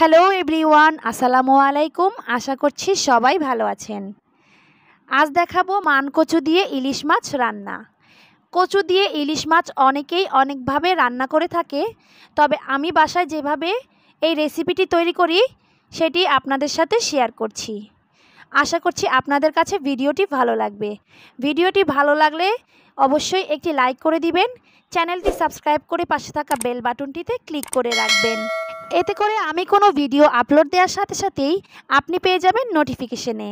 Hello everyone আসসালামু আলাইকুম আশা করছি সবাই ভালো আছেন আজ দেখাবো মান কচু দিয়ে ইলিশ মাছ রান্না কচু দিয়ে ইলিশ মাছ অনেকেই অনেকভাবে রান্না করে থাকে তবে আমি বাসায় যেভাবে এই রেসিপিটি তৈরি করি সেটি আপনাদের সাথে শেয়ার করছি আশা করছি আপনাদের কাছে ভিডিওটি ভালো লাগবে ভিডিওটি ভালো লাগলে অবশ্যই একটি লাইক করে দিবেন চ্যানেলটি সাবস্ক্রাইব করে পাশে থাকা বেল বাটনটিতে ক্লিক করে রাখবেন এতে করে আমি কোনো ভিডিও আপলোড দেওয়ার সাথে সাথেই আপনি পেয়ে যাবেন নোটিফিকেশনে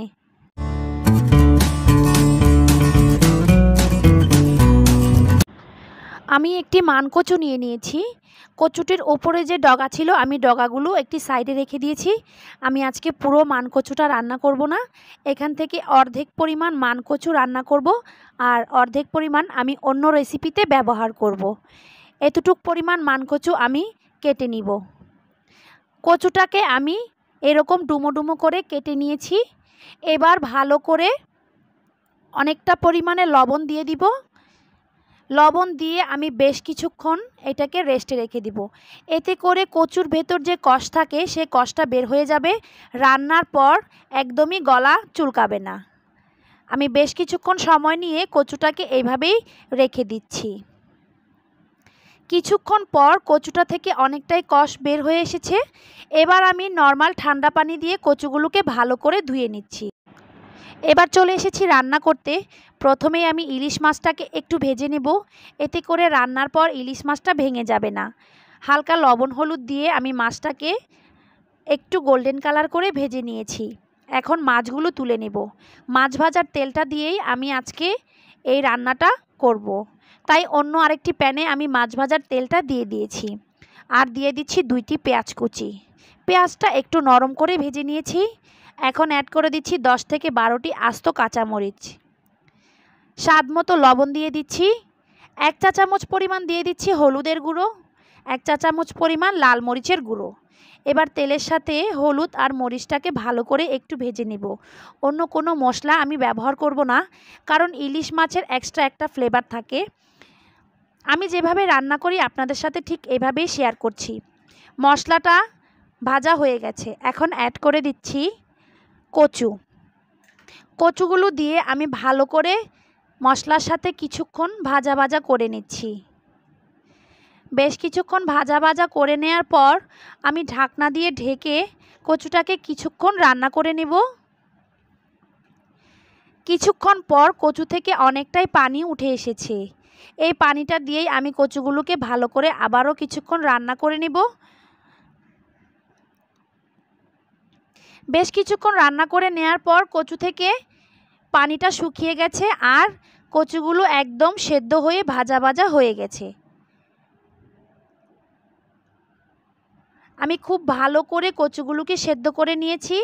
আমি একটি মান কচু নিয়ে নিয়েছি কচুটির ওপরে যে ডগা ছিল আমি ডগাগুলো একটি সাইডে রেখে দিয়েছি আমি আজকে পুরো মান কচুটা রান্না করব না এখান থেকে অর্ধেক পরিমাণ মান কচু রান্না করব আর অর্ধেক পরিমাণ আমি অন্য রেসিপিতে ব্যবহার করব এতটুক পরিমাণ মান কচু আমি কেটে নিব কচুটাকে আমি এরকম ডুমো ডুমো করে কেটে নিয়েছি এবার ভালো করে অনেকটা পরিমাণে লবণ দিয়ে দিব লবণ দিয়ে আমি বেশ কিছুক্ষণ এটাকে রেস্টে রেখে দিব এতে করে কচুর ভেতর যে কষ থাকে সে কষটা বের হয়ে যাবে রান্নার পর একদমই গলা চুলকাবে না আমি বেশ কিছুক্ষণ সময় নিয়ে কচুটাকে এইভাবেই রেখে দিচ্ছি কিছুক্ষণ পর কচুটা থেকে অনেকটাই কষ বের হয়ে এসেছে এবার আমি নর্মাল ঠান্ডা পানি দিয়ে কচুগুলোকে ভালো করে ধুয়ে নিচ্ছি এবার চলে এসেছি রান্না করতে প্রথমেই আমি ইলিশ মাছটাকে একটু ভেজে নেব এতে করে রান্নার পর ইলিশ মাছটা ভেঙে যাবে না হালকা লবণ হলুদ দিয়ে আমি মাছটাকে একটু গোল্ডেন কালার করে ভেজে নিয়েছি এখন মাছগুলো তুলে নেব মাছ ভাজার তেলটা দিয়েই আমি আজকে এই রান্নাটা করব। তাই অন্য আরেকটি প্যানে আমি মাছ ভাজার তেলটা দিয়ে দিয়েছি আর দিয়ে দিচ্ছি দুইটি পেঁয়াজ কুচি পেঁয়াজটা একটু নরম করে ভেজে নিয়েছি এখন অ্যাড করে দিচ্ছি দশ থেকে বারোটি আস্ত কাঁচামরিচ স্বাদ মতো লবণ দিয়ে দিচ্ছি এক চা চামচ পরিমাণ দিয়ে দিচ্ছি হলুদের গুঁড়ো এক চা চামচ পরিমাণ লাল মরিচের গুঁড়ো এবার তেলের সাথে হলুদ আর মরিচটাকে ভালো করে একটু ভেজে নেব অন্য কোনো মশলা আমি ব্যবহার করব না কারণ ইলিশ মাছের এক্সট্রা একটা ফ্লেভার থাকে আমি যেভাবে রান্না করি আপনাদের সাথে ঠিক এভাবেই শেয়ার করছি মশলাটা ভাজা হয়ে গেছে এখন অ্যাড করে দিচ্ছি কচু কচুগুলো দিয়ে আমি ভালো করে মশলার সাথে কিছুক্ষণ ভাজা ভাজা করে নিচ্ছি বেশ কিছুক্ষণ ভাজা ভাজা করে নেওয়ার পর আমি ঢাকনা দিয়ে ঢেকে কচুটাকে কিছুক্ষণ রান্না করে নেব কিছুক্ষণ পর কচু থেকে অনেকটাই পানি উঠে এসেছে এই পানিটা দিয়েই আমি কচুগুলোকে ভালো করে আবারও কিছুক্ষণ রান্না করে নিব বেশ কিছুক্ষণ রান্না করে নেয়ার পর কচু থেকে পানিটা শুকিয়ে গেছে আর কচুগুলো একদম সেদ্ধ হয়ে ভাজা ভাজা হয়ে গেছে আমি খুব ভালো করে কচুগুলোকে সেদ্ধ করে নিয়েছি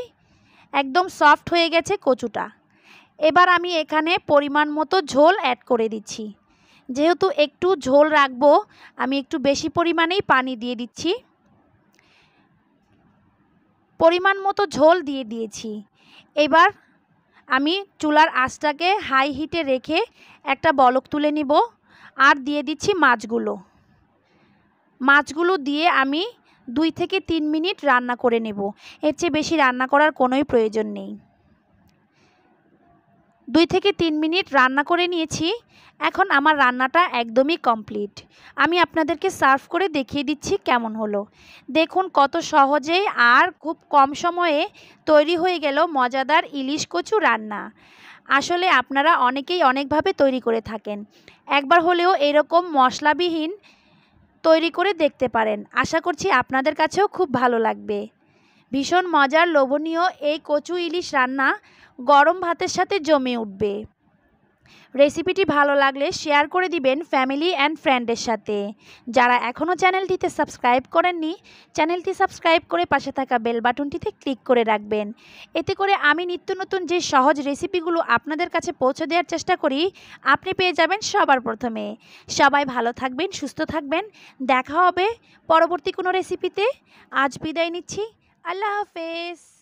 একদম সফট হয়ে গেছে কচুটা এবার আমি এখানে পরিমাণ মতো ঝোল অ্যাড করে দিচ্ছি যেহেতু একটু ঝোল রাখবো আমি একটু বেশি পরিমাণেই পানি দিয়ে দিচ্ছি পরিমাণ মতো ঝোল দিয়ে দিয়েছি এবার আমি চুলার আঁচটাকে হাই হিটে রেখে একটা বলক তুলে নিব আর দিয়ে দিচ্ছি মাছগুলো মাছগুলো দিয়ে আমি দুই থেকে তিন মিনিট রান্না করে নেব এর চেয়ে বেশি রান্না করার কোনোই প্রয়োজন নেই দুই থেকে তিন মিনিট রান্না করে নিয়েছি এখন আমার রান্নাটা একদমই কমপ্লিট আমি আপনাদেরকে সার্ভ করে দেখিয়ে দিচ্ছি কেমন হলো দেখুন কত সহজে আর খুব কম সময়ে তৈরি হয়ে গেল মজাদার ইলিশ কচু রান্না আসলে আপনারা অনেকেই অনেকভাবে তৈরি করে থাকেন একবার হলেও এরকম মশলাবিহীন তৈরি করে দেখতে পারেন আশা করছি আপনাদের কাছেও খুব ভালো লাগবে ভীষণ মজার লোভনীয় এই কচু ইলিশ রান্না গরম ভাতের সাথে জমে উঠবে রেসিপিটি ভালো লাগলে শেয়ার করে দিবেন ফ্যামিলি অ্যান্ড ফ্রেন্ডের সাথে যারা এখনও চ্যানেলটিতে সাবস্ক্রাইব করেননি চ্যানেলটি সাবস্ক্রাইব করে পাশে থাকা বেল বাটনটিতে ক্লিক করে রাখবেন এতে করে আমি নিত্য নতুন যে সহজ রেসিপিগুলো আপনাদের কাছে পৌঁছে দেওয়ার চেষ্টা করি আপনি পেয়ে যাবেন সবার প্রথমে সবাই ভালো থাকবেন সুস্থ থাকবেন দেখা হবে পরবর্তী কোনো রেসিপিতে আজ বিদায় নিচ্ছি I love face.